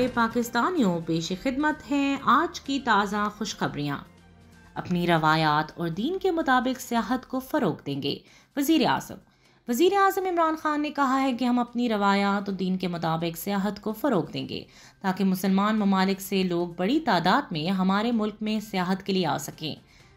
प्यारे पाकिस्तानियों पेश खिदमत हैं आज की ताज़ा खुशखबरियाँ अपनी रवायात और दीन के मुताबिक सियाहत को फ़रोग देंगे वज़ी अजम वज़ी अजम इमरान ख़ान ने कहा है कि हम अपनी रवायात और दीन के मुताबिक सियाहत को फ़रोग देंगे ताकि मुसलमान ममालिक से लोग बड़ी तादाद में हमारे मुल्क में सियाहत के लिए आ सकें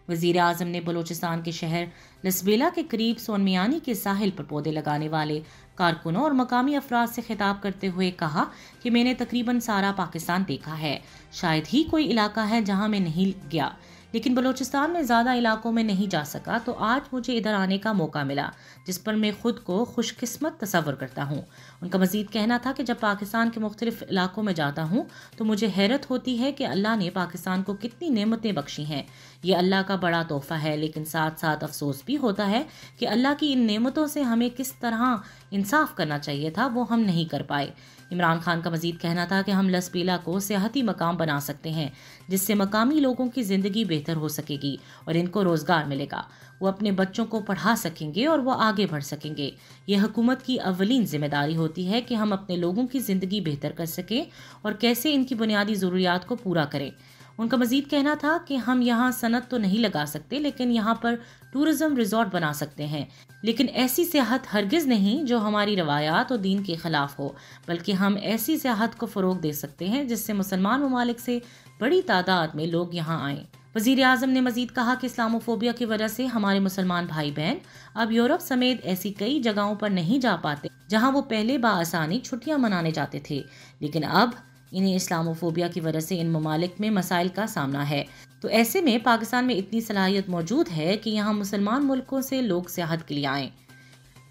वज़ी अजम ने बलूचिस्तान के शहर लसबेला के करीब सोनमियानी के साहिल पर पौधे लगाने वाले कारकुनों और मकामी अफराज से खिताब करते हुए कहा कि मैंने तकरीबन सारा पाकिस्तान देखा है शायद ही कोई इलाका है जहां मैं नहीं गया लेकिन बलूचिस्तान में ज़्यादा इलाकों में नहीं जा सका तो आज मुझे इधर आने का मौका मिला जिस पर मैं ख़ुद को खुशकस्मत तस्वर करता हूँ उनका मजीद कहना था कि जब पाकिस्तान के मुख्तलिफ इलाकों में जाता हूँ तो मुझे हैरत होती है कि अल्लाह ने पाकिस्तान को कितनी नमतें बख्शी हैं ये अल्लाह का बड़ा तोहफ़ा है लेकिन साथ साथ अफसोस भी होता है कि अल्लाह की इन नियमतों से हमें किस तरह इंसाफ करना चाहिए था वो हम नहीं कर पाए इमरान खान का मजीद कहना था कि हम लसपीला को सियाती मकाम बना सकते हैं जिससे मकामी लोगों की ज़िंदगी बेहतर हो सकेगी और इनको रोज़गार मिलेगा वो अपने बच्चों को पढ़ा सकेंगे और वह आगे बढ़ सकेंगे यह हुकूमत की अवलिन जिम्मेदारी होती है कि हम अपने लोगों की ज़िंदगी बेहतर कर सकें और कैसे इनकी बुनियादी ज़रूरियात को पूरा करें उनका मजीद कहना था कि हम यहाँ सनत तो नहीं लगा सकते लेकिन यहाँ पर टूरिज्म रिजॉर्ट बना सकते हैं लेकिन ऐसी सियाहत हरगिज़ नहीं जो हमारी रवायात और दीन के ख़िलाफ़ हो बल्कि हम ऐसी सियाहत को फ़रोग दे सकते हैं जिससे मुसलमान ममालिक से बड़ी तादाद में लोग यहाँ आएँ वजीर अजम ने मजीद कहा कि इस्लामोफोबिया की वजह से हमारे मुसलमान भाई बहन अब यूरोप समेत ऐसी कई जगहों पर नहीं जा पाते जहाँ वो पहले बासानी छुट्टियाँ मनाने जाते थे लेकिन अब इन्हीं इस्लामोफोबिया की वजह से इन ममालिक में मसाइल का सामना है तो ऐसे में पाकिस्तान में इतनी सलाहियत मौजूद है कि यहाँ मुसलमान मुल्कों से लोग सियाहत के लिए आएँ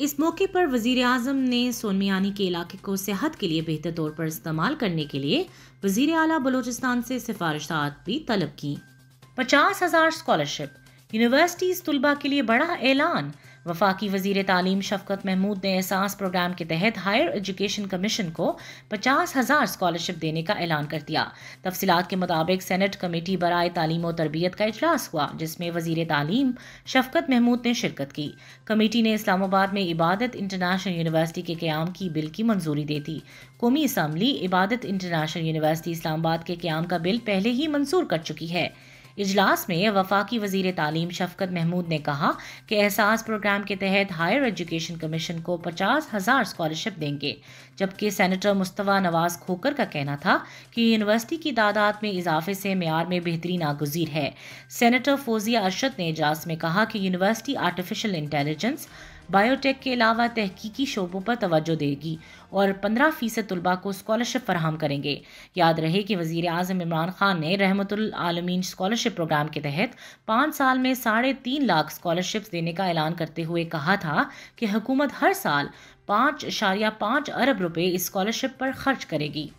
इस मौके पर वजीर अजम ने सोनमियानी के इलाके को सेहत के लिए बेहतर तौर पर इस्तेमाल करने के लिए वजीर अला बलोचिस्तान से सिफारिशात भी तलब की पचास हज़ार स्कॉलरशिप यूनिवर्सिटीज़ तलबा के लिए बड़ा ऐलान वफाकी वजीर तालीम शफकत महमूद ने एहसास प्रोग्राम के तहत हायर एजुकेशन कमीशन को पचास हज़ार स्कॉलरशिप देने का ऐलान कर दिया तफसीत के मुताबिक सेनेट कमेटी बरए तालीम और तरबियत का अजलास हुआ जिसमें वजीर तालीम शफकत महमूद ने शिरकत की कमेटी ने इस्लामाबाद में इबादत इंटरनेशनल यूनिवर्सिटी के क्याम की बिल की मंजूरी दे दी कौमी इसम्बली इबादत इंटरनेशनल यूनिवर्सिटी इस्लामाबाद के क्याम का बिल पहले ही मंजूर कर चुकी है इजलास में वफाकी वजीर तालीम शफकत महमूद ने कहा कि एहसास प्रोग्राम के तहत हायर एजुकेशन कमीशन को पचास हज़ार स्कॉलरशिप देंगे जबकि सेनेटर मुस्तवा नवाज खोकर का कहना था कि यूनिवर्सिटी की तादाद में इजाफे से मैार में बेहतरी नागजीर है सेनेटर फोजिया अरशद ने इजलास में कहा कि यूनिवर्सिटी आर्टिफिशल इंटेलिजेंस बायोटेक के अलावा तहकीकी शोबों पर तोज्जो देगी और पंद्रह फ़ीसद तलबा को स्कॉलरशिप फराम करेंगे याद रहे कि वज़ी अजम इमरान खान ने रहमतमीन स्कॉलरशिप प्रोग्राम के तहत पाँच साल में साढ़े तीन लाख स्कॉलरशिप देने का ऐलान करते हुए कहा था कि हुकूमत हर साल पाँच इशारिया पाँच अरब रुपये स्कॉलरशिप पर खर्च करेगी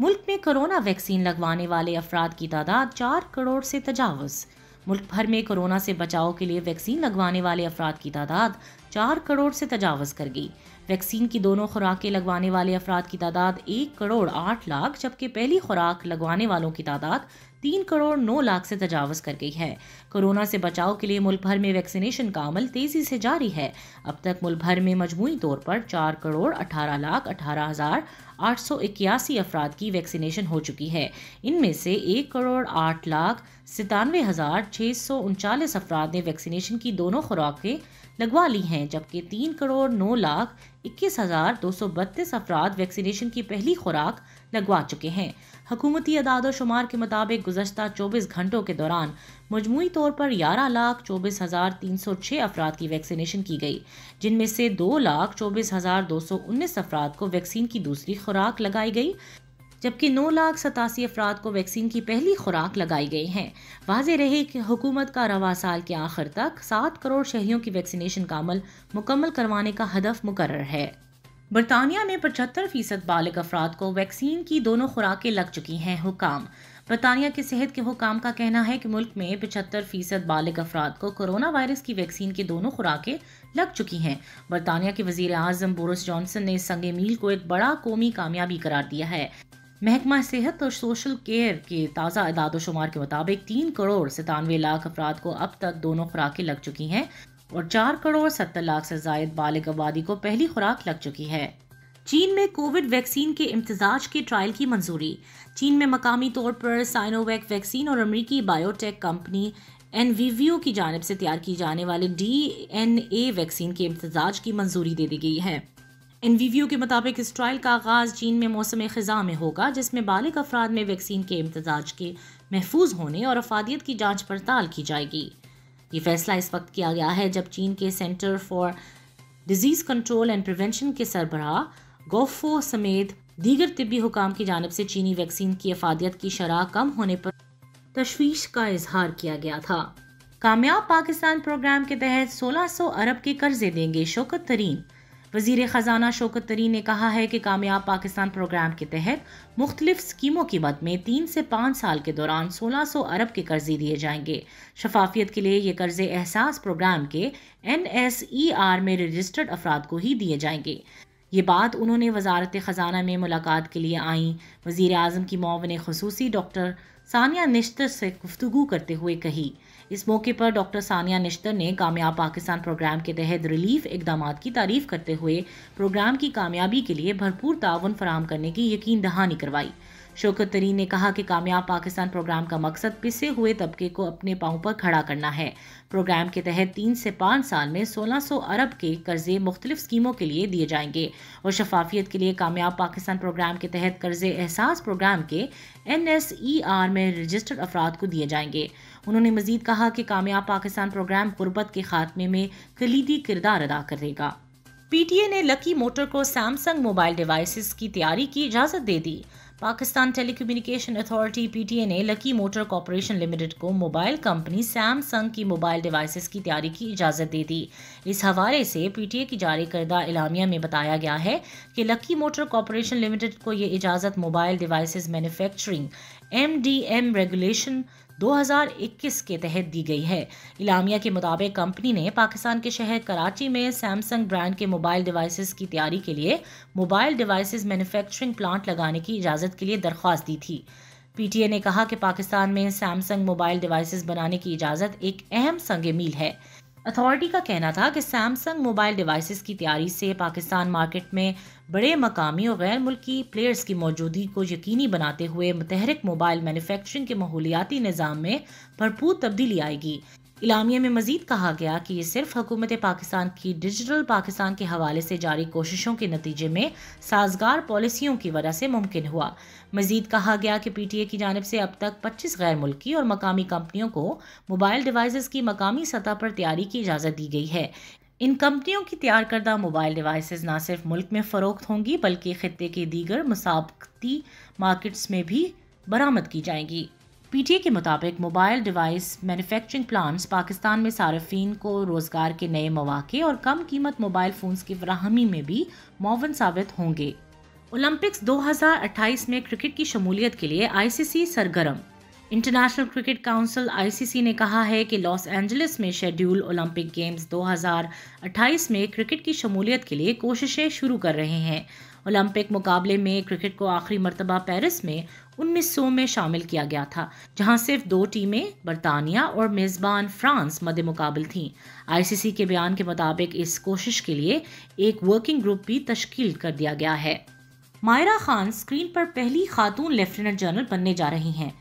मुल्क में कोरोना वैक्सीन लगवाने वाले अफराद की तादाद चार करोड़ से तजावज़ मुल्क भर में कोरोना से बचाव के लिए वैक्सीन लगवाने वाले अफराद की तादाद चार करोड़ से तजावज कर गई वैक्सीन की दोनों खुराकें लगवाने वाले अफराद की तादाद एक करोड़ आठ लाख जबकि पहली खुराक लगवाने वालों की तादाद तीन करोड़ नौ लाख से तजावज कर गई है कोरोना से बचाव के लिए मुल्क भर में वैक्सीनेशन का अमल तेजी से जारी है अब तक मुल्क भर में मजमू तौर पर चार करोड़ अठारह लाख अठारह हजार आठ सौ इक्यासी अफराद की वैक्सीनेशन हो चुकी है इनमें से एक करोड़ आठ लाख सतानवे हजार छः सौ उनचालीस अफराद ने वैक्सीनेशन की दोनों खुराकें लगवा ली हैं जबकि तीन करोड़ नौ लाख इक्कीस हज़ार दो सौ बत्तीस अफराद वैक्सीनेशन की पहली खुराक लगवा चुके हैं हकूमती अदाद शुमार के मुताबिक गुजशत चौबीस घंटों के दौरान मजमू तौर पर ग्यारह लाख चौबीस हज़ार तीन सौ छः अफराद की वैक्सीनेशन की गई जिनमें से दो लाख चौबीस हज़ार दो सौ उन्नीस अफराद को वैक्सीन की दूसरी खुराक लगाई गई जबकि नौ लाख सतासी अफराद को वैक्सीन की पहली खुराक लगाई गई है वाज रहे कि हुकूमत का रवा साल के आखिर तक सात करोड़ शहरीों की वैक्सीनेशन का अमल मुकम्मल करवाने का हदफ मुकर है बरतानिया में पचहत्तर फीसद बालग अफराद को वैक्सीन की दोनों खुराकें लग चुकी हैं हुकाम बरतानिया के सेहत के हुकाम का कहना है कि मुल्क में पचहत्तर फीसद बालग अफराद को कोरोना वायरस की वैक्सीन की दोनों खुराकें लग चुकी हैं बरतानिया के वजीर अजम बोरिस जॉनसन ने संग मील को एक बड़ा कौमी कामयाबी करार दिया है महकमा सेहत और सोशल केयर के ताज़ा इदाद शुमार के मुताबिक तीन करोड़ सतानवे लाख अफराद को अब तक दोनों खुराकें लग चुकी हैं और चार करोड़ सत्तर लाख से जायद बालिग आबादी को पहली खुराक लग चुकी है चीन में कोविड वैक्सीन के इम्तजाज के ट्रायल की मंजूरी चीन में मकामी तौर पर साइनोवैक वैक्सीन और अमरीकी बायोटेक कंपनी एन की जानब से तैयार की जाने वाले डी एन ए वैक्सीन के इम्तजाज की मंजूरी दे दी गई है इन वीवियो के मुताबिक इस ट्रायल का आगाज़ चीन में मौसम ख़ज़ा में होगा जिसमें बालिक अफराद में वैक्सीन के इम्तजाज के महफूज होने और अफादियत की जाँच पड़ताल की जाएगी ये फैसला इस वक्त किया गया है जब चीन के centre for disease control and prevention के सरबराह गोफो समेत दीगर तिबी हुकाम की जानब से चीनी वैक्सीन की अफादियत की शराह कम होने पर तशवीश का इजहार किया गया था कामयाब पाकिस्तान प्रोग्राम के तहत 1600 अरब के कर्जे देंगे शोकत तरीन वजीर ख़जाना शोकत तरीन ने कहा है कि कामयाब पाकिस्तान प्रोग्राम के तहत मुख्तलिफ स्कीमों की मद में तीन से पाँच साल के दौरान सोलह सौ अरब के कर्जे दिए जाएंगे शफाफियत के लिए ये कर्जे एहसास प्रोग्राम के एन एस ई आर में रजिस्टर्ड अफराद को ही दिए जाएंगे ये बात उन्होंने वजारत ख़जाना में मुलाकात के लिए आई वज़ी अजम की मावन खसूसी डॉक्टर सानिया निश्तर से गुफ्तु करते हुए कही इस मौके पर डॉक्टर सानिया निश्तर ने कामयाब पाकिस्तान प्रोग्राम के तहत रिलीफ इकदाम की तारीफ करते हुए प्रोग्राम की कामयाबी के लिए भरपूर ताउन फराम करने की यकीन दहानी करवाई शौकत तरीन ने कहा कि कामयाब पाकिस्तान प्रोग्राम का मकसद पिसे हुए तबके को अपने पाँव पर खड़ा करना है प्रोग्राम के तहत तीन से पाँच साल में 1600 अरब के कर्जे मुख्तलिफ स्कीमों के लिए दिए जाएंगे और शफाफियत के लिए कामयाब पाकिस्तान प्रोग्राम के तहत कर्ज एहसास प्रोग्राम के एन एस ई आर में रजिस्टर्ड अफराद को दिए जाएंगे उन्होंने मजीद कहा कि कामयाब पाकिस्तान प्रोग्राम गुर्बत के खात्मे में कलीदी किरदार अदा करेगा पीटीए ने लकी मोटर को सैमसंग मोबाइल डिवाइसेस की तैयारी की इजाज़त दे दी पाकिस्तान टेलीकम्युनिकेशन अथॉरिटी पीटीए ने लकी मोटर कॉरपोरेशन लिमिटेड को मोबाइल कंपनी सैमसंग की मोबाइल डिवाइसेस की तैयारी की इजाज़त दे दी इस हवाले से पीटीए की जारी करदा इलामिया में बताया गया है कि लकी मोटर कॉरपोरेशन लिमिटेड को ये इजाज़त mobile devices manufacturing MDM regulation 2021 के तहत दी गई है इलामिया के मुताबिक कंपनी ने पाकिस्तान के शहर कराची में सैमसंग ब्रांड के मोबाइल डिवाइसेस की तैयारी के लिए मोबाइल डिवाइसेस मैन्युफैक्चरिंग प्लांट लगाने की इजाज़त के लिए दरख्वास्त दी थी पीटीए ने कहा कि पाकिस्तान में सैमसंग मोबाइल डिवाइसेस बनाने की इजाज़त एक अहम संग मील है अथॉरिटी का कहना था कि सैमसंग मोबाइल डिवाइसेस की तैयारी से पाकिस्तान मार्केट में बड़े मकामी और गैर मुल्की प्लेयर्स की मौजूदगी को यकीनी बनाते हुए मतहरक मोबाइल मैन्युफैक्चरिंग के माहौलियाती निज़ाम में भरपूर तब्दीली आएगी इलामिया में मजीद कहा गया कि ये सिर्फ हुकूमत पाकिस्तान की डिजिटल पाकिस्तान के हवाले से जारी कोशिशों के नतीजे में साजगार पॉलिसियों की वजह से मुमकिन हुआ मजीद कहा गया कि पी टी ए की जानब से अब तक पच्चीस गैर मुल्की और मकामी कंपनियों को मोबाइल डिवाइस की मकामी सतह पर तैयारी की इजाज़त दी गई है इन कंपनियों की तैयार करदा मोबाइल डिवाइसेस ना सिर्फ मुल्क में फ़रोख्त होंगी बल्कि ख़त्े के दीगर मसाबती मार्केट्स में भी बरामद की जाएंगी पीटीए के मुताबिक mobile device manufacturing plants Pakistan में सार्फिन को रोज़गार के नए मौाक़े और कम कीमत मोबाइल फ़ोन्स की फ्राहमी में भी मौवन साबित होंगे ओलंपिक्स 2028 में क्रिकेट की शमूलियत के लिए आईसीसी सरगर्म इंटरनेशनल क्रिकेट काउंसिल आईसीसी ने कहा है कि लॉस एंजलिस में शेड्यूल ओलंपिक गेम्स 2028 में क्रिकेट की शमूलियत के लिए कोशिशें शुरू कर रहे हैं ओलंपिक मुकाबले में क्रिकेट को आखिरी मरतबा पेरिस में 1900 में शामिल किया गया था जहां सिर्फ दो टीमें बरतानिया और मेज़बान फ्रांस मद मुकाबल थीं आईसीसी के बयान के मुताबिक इस कोशिश के लिए एक वर्किंग ग्रुप भी तश्कील कर दिया गया है मायरा खान स्क्रीन पर पहली खातून लेफ्टिनेंट जनरल बनने जा रही हैं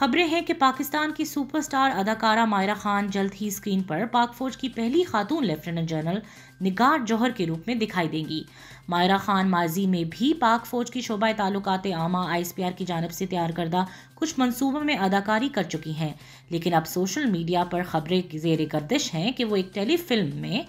खबरें हैं कि पाकिस्तान की सुपरस्टार अदाकारा मायरा खान जल्द ही स्क्रीन पर पाक फौज की पहली खातून लेफ्टिनेंट जनरल निगार जौहर के रूप में दिखाई देंगी मायरा खान माजी में भी पाक फौज की शोबा ताल्लुकात आमा आईएसपीआर की जानब से तैयार करदा कुछ मनसूबों में अदाकारी कर चुकी हैं लेकिन अब सोशल मीडिया पर खबरें जेर गर्दिश हैं कि वो एक टेलीफिल्म में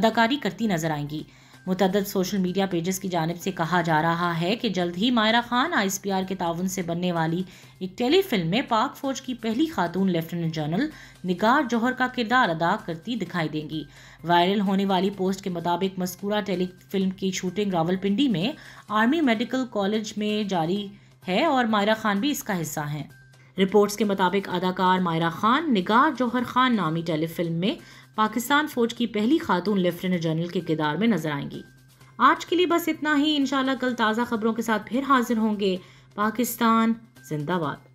अदाकारी करती नजर आएंगी मुतद सोशल मीडिया पेजेस की जानब से कहा जा रहा है कि जल्द ही मायरा खान आर के ताउन से बनने वाली एक टेली फिल्म में पाक फौज की पहली खातून लेफ्टिनेंट जनरल निगार जौहर का किरदार अदा करती दिखाई देंगी वायरल होने वाली पोस्ट के मुताबिक मस्कूरा टेली फिल्म की शूटिंग रावलपिंडी में आर्मी मेडिकल कॉलेज में जारी है और मायरा खान भी इसका हिस्सा हैं रिपोर्ट्स के मुताबिक अदाकार मायरा खान निगार जौहर खान नामी टेलीफिल्म में पाकिस्तान फौज की पहली खातून लेफ्टिनेंट जनरल के किरदार में नजर आएंगी आज के लिए बस इतना ही इनशाला कल ताज़ा खबरों के साथ फिर हाजिर होंगे पाकिस्तान जिंदाबाद